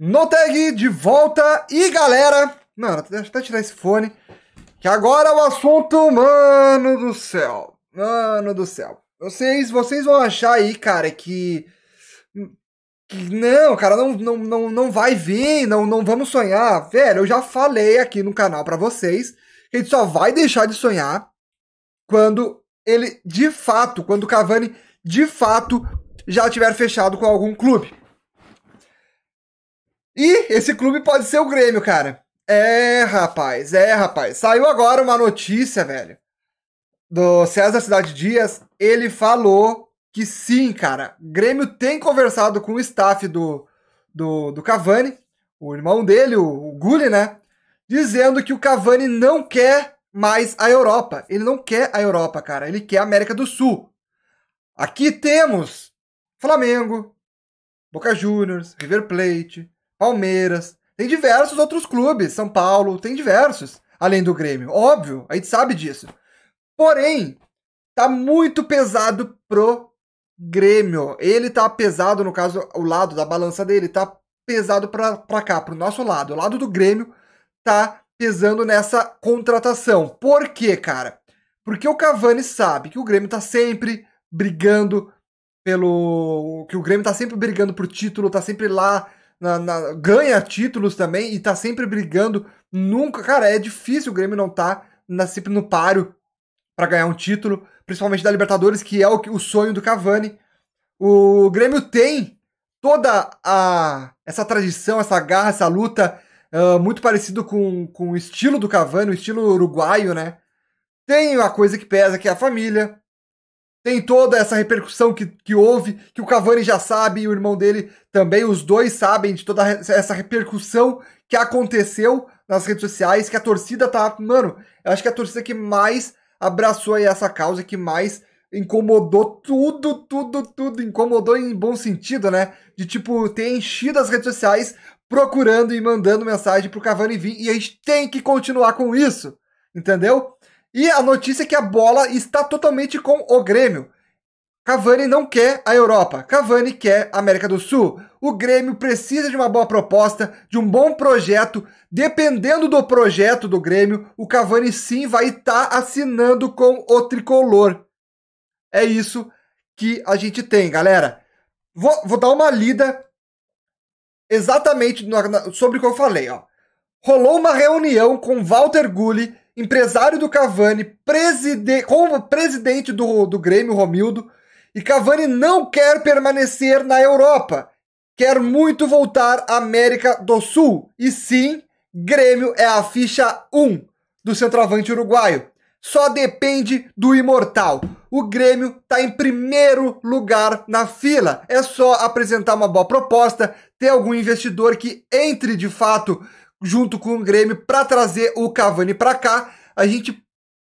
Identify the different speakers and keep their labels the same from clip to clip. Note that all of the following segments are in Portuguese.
Speaker 1: No tag de volta e galera, mano, deixa eu tirar esse fone, que agora é o assunto, mano do céu, mano do céu. Vocês, vocês vão achar aí, cara, que, que não, cara, não, não, não, não vai vir, não, não vamos sonhar, velho. Eu já falei aqui no canal para vocês que a gente só vai deixar de sonhar quando ele, de fato, quando o Cavani de fato já tiver fechado com algum clube. E esse clube pode ser o Grêmio, cara. É, rapaz, é, rapaz. Saiu agora uma notícia, velho, do César Cidade Dias. Ele falou que sim, cara. Grêmio tem conversado com o staff do, do, do Cavani, o irmão dele, o, o Gulli, né? Dizendo que o Cavani não quer mais a Europa. Ele não quer a Europa, cara. Ele quer a América do Sul. Aqui temos Flamengo, Boca Juniors, River Plate, Palmeiras, tem diversos outros clubes, São Paulo, tem diversos, além do Grêmio. Óbvio, a gente sabe disso. Porém, tá muito pesado pro Grêmio. Ele tá pesado, no caso, o lado da balança dele tá pesado pra, pra cá, pro nosso lado. O lado do Grêmio tá pesando nessa contratação. Por quê, cara? Porque o Cavani sabe que o Grêmio tá sempre brigando pelo. que o Grêmio tá sempre brigando pro título, tá sempre lá na, na, ganha títulos também e tá sempre brigando. Nunca, cara, é difícil o Grêmio não tá na, sempre no páreo para ganhar um título, principalmente da Libertadores, que é o, o sonho do Cavani. O Grêmio tem toda a essa tradição, essa garra, essa luta, uh, muito parecido com, com o estilo do Cavani, o estilo uruguaio, né? Tem a coisa que pesa, que é a família, tem toda essa repercussão que, que houve, que o Cavani já sabe e o irmão dele também, os dois sabem de toda essa repercussão que aconteceu nas redes sociais, que a torcida tá, mano, eu acho que a torcida que mais abraçou aí essa causa, que mais incomodou tudo, tudo, tudo, incomodou em bom sentido, né? De tipo ter enchido as redes sociais procurando e mandando mensagem pro Cavani vir e a gente tem que continuar com isso, entendeu? E a notícia é que a bola está totalmente com o Grêmio. Cavani não quer a Europa, Cavani quer a América do Sul. O Grêmio precisa de uma boa proposta, de um bom projeto. Dependendo do projeto do Grêmio, o Cavani sim vai estar tá assinando com o tricolor. É isso que a gente tem, galera. Vou, vou dar uma lida exatamente no, na, sobre o que eu falei. Ó. Rolou uma reunião com Walter Gulli empresário do Cavani, preside como presidente do, do Grêmio, Romildo, e Cavani não quer permanecer na Europa. Quer muito voltar à América do Sul. E sim, Grêmio é a ficha 1 do centroavante uruguaio. Só depende do imortal. O Grêmio está em primeiro lugar na fila. É só apresentar uma boa proposta, ter algum investidor que entre de fato junto com o Grêmio para trazer o Cavani para cá. A gente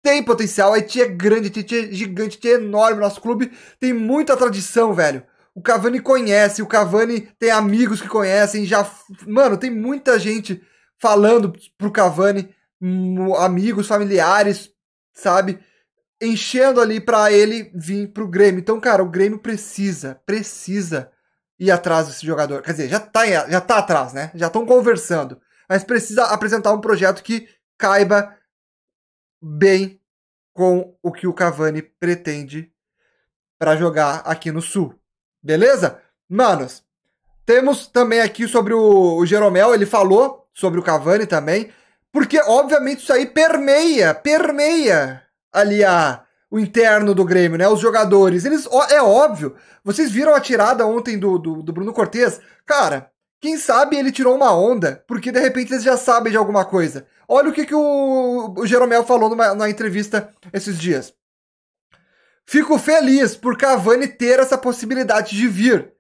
Speaker 1: tem potencial, a tinha é grande, a Haiti é gigante, a Haiti é enorme, nosso clube tem muita tradição, velho. O Cavani conhece, o Cavani tem amigos que conhecem, já, mano, tem muita gente falando pro Cavani, amigos, familiares, sabe? Enchendo ali para ele vir pro Grêmio. Então, cara, o Grêmio precisa, precisa ir atrás desse jogador. Quer dizer, já tá, já tá atrás, né? Já estão conversando mas precisa apresentar um projeto que caiba bem com o que o Cavani pretende para jogar aqui no Sul. Beleza? Manos, temos também aqui sobre o, o Jeromel, ele falou sobre o Cavani também, porque obviamente isso aí permeia, permeia ali a, o interno do Grêmio, né? Os jogadores, eles, é óbvio, vocês viram a tirada ontem do, do, do Bruno Cortes? Cara, quem sabe ele tirou uma onda, porque de repente eles já sabem de alguma coisa. Olha o que, que o, o Jeromel falou numa, numa entrevista esses dias. Fico feliz por Cavani ter essa possibilidade de vir.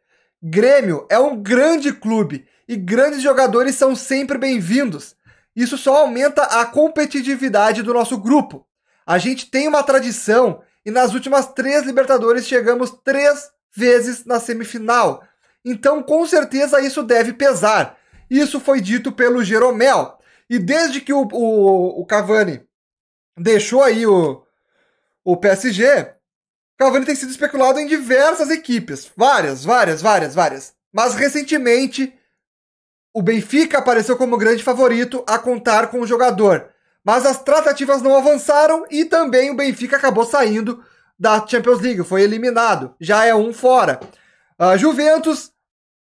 Speaker 1: Grêmio é um grande clube e grandes jogadores são sempre bem-vindos. Isso só aumenta a competitividade do nosso grupo. A gente tem uma tradição e nas últimas três Libertadores chegamos três vezes na semifinal. Então, com certeza, isso deve pesar. Isso foi dito pelo Jeromel. E desde que o, o, o Cavani deixou aí o, o PSG, Cavani tem sido especulado em diversas equipes. Várias, várias, várias, várias. Mas recentemente, o Benfica apareceu como grande favorito a contar com o jogador. Mas as tratativas não avançaram e também o Benfica acabou saindo da Champions League, foi eliminado, já é um fora. Uh, Juventus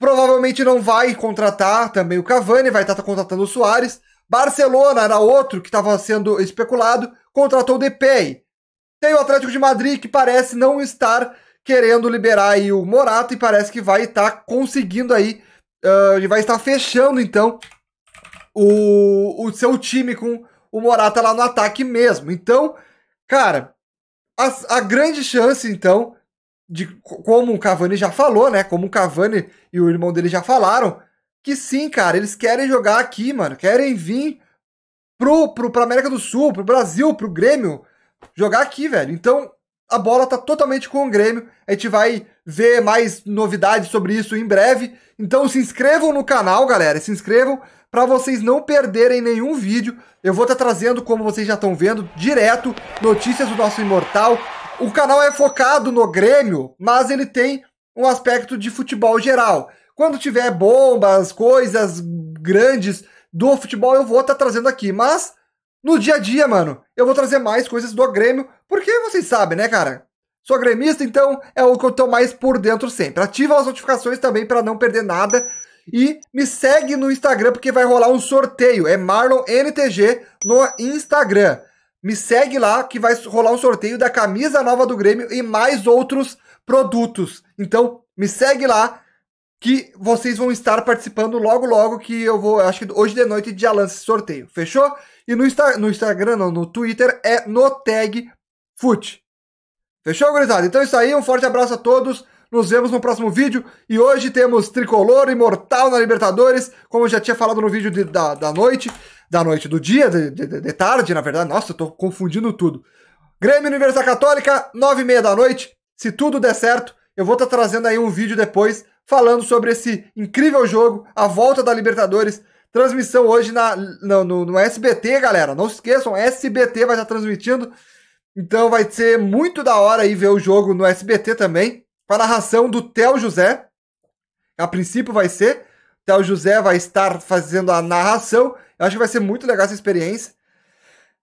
Speaker 1: Provavelmente não vai contratar também o Cavani, vai estar contratando o Soares. Barcelona era outro que estava sendo especulado, contratou o Depay. Tem o Atlético de Madrid que parece não estar querendo liberar aí o Morata e parece que vai estar tá conseguindo aí, uh, ah, ele vai estar fechando então o, o seu time com o Morata lá no ataque mesmo. Então, cara, a, a grande chance então de como o Cavani já falou, né? Como o Cavani e o irmão dele já falaram, que sim, cara, eles querem jogar aqui, mano, querem vir pro, pro pra América do Sul, pro Brasil, pro Grêmio, jogar aqui, velho. Então, a bola tá totalmente com o Grêmio. A gente vai ver mais novidades sobre isso em breve. Então se inscrevam no canal, galera. Se inscrevam para vocês não perderem nenhum vídeo. Eu vou estar tá trazendo, como vocês já estão vendo, direto notícias do nosso imortal, o canal é focado no Grêmio, mas ele tem um aspecto de futebol geral. Quando tiver bombas, coisas grandes do futebol, eu vou estar tá trazendo aqui. Mas no dia a dia, mano, eu vou trazer mais coisas do Grêmio, porque vocês sabem, né, cara? Sou gremista, então é o que eu tô mais por dentro sempre. Ativa as notificações também para não perder nada. E me segue no Instagram, porque vai rolar um sorteio. É MarlonNTG no Instagram. Me segue lá que vai rolar um sorteio da camisa nova do Grêmio e mais outros produtos. Então, me segue lá que vocês vão estar participando logo logo que eu vou, acho que hoje de noite já lança esse sorteio, fechou? E no, Insta, no Instagram, não, no Twitter, é no tag FUT. Fechou, gurizada? Então é isso aí, um forte abraço a todos, nos vemos no próximo vídeo. E hoje temos Tricolor Imortal na Libertadores, como eu já tinha falado no vídeo de, da, da noite da noite, do dia, de, de, de tarde, na verdade. Nossa, eu tô confundindo tudo. Grêmio Universidade Católica, nove e meia da noite. Se tudo der certo, eu vou estar tá trazendo aí um vídeo depois falando sobre esse incrível jogo, a volta da Libertadores. Transmissão hoje na, no, no, no SBT, galera. Não se esqueçam, SBT vai estar tá transmitindo. Então vai ser muito da hora aí ver o jogo no SBT também. Com a narração do Theo José. A princípio vai ser. Theo José vai estar fazendo a narração Acho que vai ser muito legal essa experiência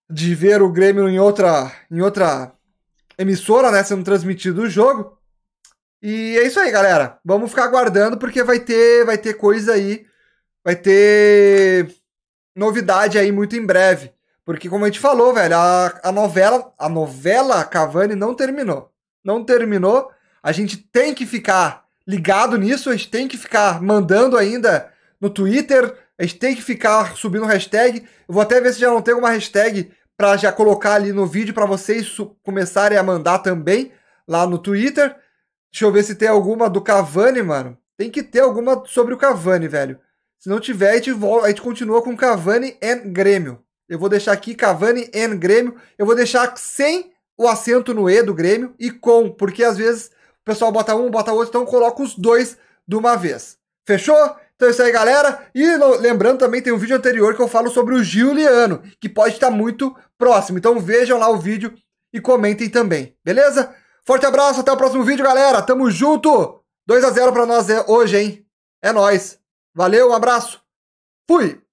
Speaker 1: de ver o Grêmio em outra, em outra emissora, né? Sendo transmitido o jogo. E é isso aí, galera. Vamos ficar aguardando porque vai ter, vai ter coisa aí, vai ter novidade aí muito em breve. Porque como a gente falou, velho, a, a novela, a novela Cavani não terminou. Não terminou. A gente tem que ficar ligado nisso, a gente tem que ficar mandando ainda no Twitter, a gente tem que ficar subindo hashtag. Eu vou até ver se já não tem alguma hashtag para já colocar ali no vídeo para vocês começarem a mandar também lá no Twitter. Deixa eu ver se tem alguma do Cavani, mano. Tem que ter alguma sobre o Cavani, velho. Se não tiver, a gente, volta, a gente continua com Cavani and Grêmio. Eu vou deixar aqui Cavani and Grêmio. Eu vou deixar sem o acento no E do Grêmio e com, porque às vezes o pessoal bota um, bota outro, então coloca os dois de uma vez. Fechou? Então é isso aí, galera. E lembrando também, tem um vídeo anterior que eu falo sobre o Giuliano, que pode estar muito próximo. Então vejam lá o vídeo e comentem também, beleza? Forte abraço, até o próximo vídeo, galera. Tamo junto! 2 a 0 para nós é hoje, hein? É nós. Valeu, um abraço. Fui.